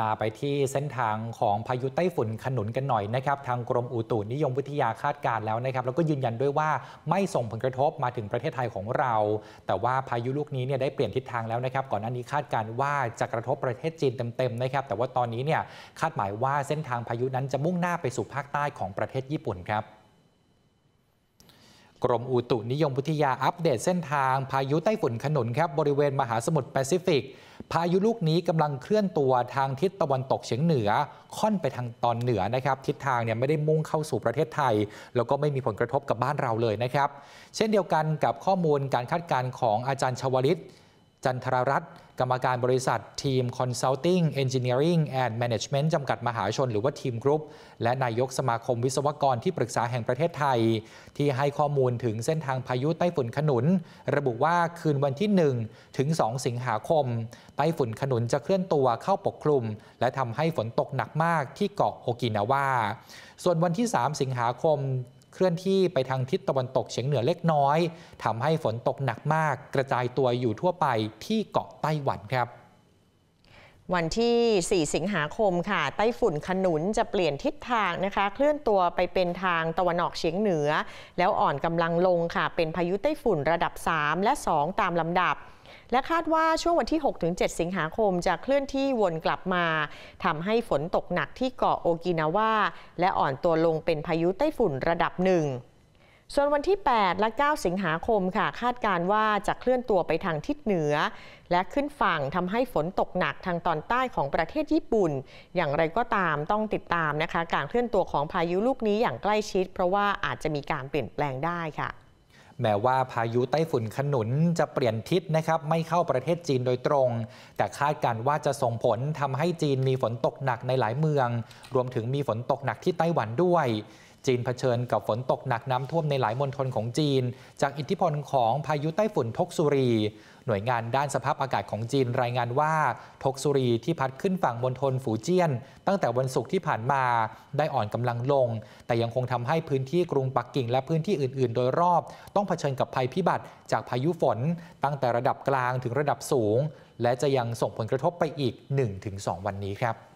ตาไปที่เส้นทางของพายุไต้ฝุ่นขนุนกันหน่อยนะครับทางกรมอุตุนิยมวิทยาคาดการแล้วนะครับแล้วก็ยืนยันด้วยว่าไม่ส่งผลกระทบมาถึงประเทศไทยของเราแต่ว่าพายุลูกนี้เนี่ยได้เปลี่ยนทิศทางแล้วนะครับก่อนหน้านี้คาดการว่าจะกระทบประเทศจีนเต็มๆนะครับแต่ว่าตอนนี้เนี่ยคาดหมายว่าเส้นทางพายุนั้นจะมุ่งหน้าไปสู่ภาคใต้ของประเทศญี่ปุ่นครับกรมอุตุนิยมวิทยาอัปเดตเส้นทาง พายุไต้ฝุ่นขนุนครับบริเวณมหาสมุทรแปซิฟิก พายุลูกนี้กำลังเคลื่อนตัวทางทิศตะวันตกเฉียงเหนือ ค่อนไปทางตอนเหนือนะครับ ทิศทางเนี่ยไม่ได้มุ่งเข้าสู่ประเทศไทย แล้วก็ไม่มีผลกระทบกับบ้านเราเลยนะครับ เช่นเดียวกันกับข้อมูลการคาดการณ์ของอาจารย์ชวลิตจันทรรัตน์กรรมการบริษัท ทีม Consulting Engineering and Management จำกัดมหาชนหรือว่าทีมกรุ๊ปและนายกสมาคมวิศวกรที่ปรึกษาแห่งประเทศไทย ที่ให้ข้อมูลถึงเส้นทางพายุไต้ฝุ่นขนุน ระบุว่าคืนวันที่ 1 ถึง 2 สิงหาคมไต้ฝุ่นขนุนจะเคลื่อนตัวเข้าปกคลุมและทำให้ฝนตกหนักมากที่เกาะโอกินาวาส่วนวันที่ 3 สิงหาคมเคลื่อนที่ไปทางทิศตะวันตกเฉียงเหนือเล็กน้อย ทำให้ฝนตกหนักมาก กระจายตัวอยู่ทั่วไปที่เกาะไต้หวันครับ วันที่4สิงหาคมค่ะไต้ฝุ่นขนุนจะเปลี่ยนทิศทางนะคะ เคลื่อนตัวไปเป็นทางตะวันออกเฉียงเหนือ แล้วอ่อนกำลังลงค่ะ เป็นพายุไต้ฝุ่นระดับ 3 และ 2 ตามลำดับและคาดว่าช่วงวันที่ 6-7 สิงหาคมจะเคลื่อนที่วนกลับมาทำให้ฝนตกหนักที่เกาะโอกินาวาและอ่อนตัวลงเป็นพายุไต้ฝุ่นระดับหนึ่งส่วนวันที่ 8 และ 9 สิงหาคมค่ะ คาดการว่าจะเคลื่อนตัวไปทางทิศเหนือ และขึ้นฝั่งทำให้ฝนตกหนักทางตอนใต้ของประเทศญี่ปุ่น อย่างไรก็ตามต้องติดตามนะคะการเคลื่อนตัวของพายุลูกนี้อย่างใกล้ชิด เพราะว่าอาจจะมีการเปลี่ยนแปลงได้ค่ะแม้ว่าพายุไต้ฝุ่นขนุนจะเปลี่ยนทิศนะครับ ไม่เข้าประเทศจีนโดยตรง แต่คาดการว่าจะส่งผลทำให้จีนมีฝนตกหนักในหลายเมือง รวมถึงมีฝนตกหนักที่ไต้หวันด้วยจีนเผชิญกับฝนตกหนักน้ำท่วมในหลายมณฑลของจีน จากอิทธิพลของพายุไต้ฝุ่นทกซุรี หน่วยงานด้านสภาพอากาศของจีนรายงานว่าทกซุรีที่พัดขึ้นฝั่งมณฑลฝูเจี้ยน ตั้งแต่วันศุกร์ที่ผ่านมาได้อ่อนกำลังลง แต่ยังคงทำให้พื้นที่กรุงปักกิ่งและพื้นที่อื่น ๆ โดยรอบ ต้องเผชิญกับภัยพิบัติจากพายุฝน ตั้งแต่ระดับกลางถึงระดับสูง และจะยังส่งผลกระทบไปอีก1-2วันนี้ครับ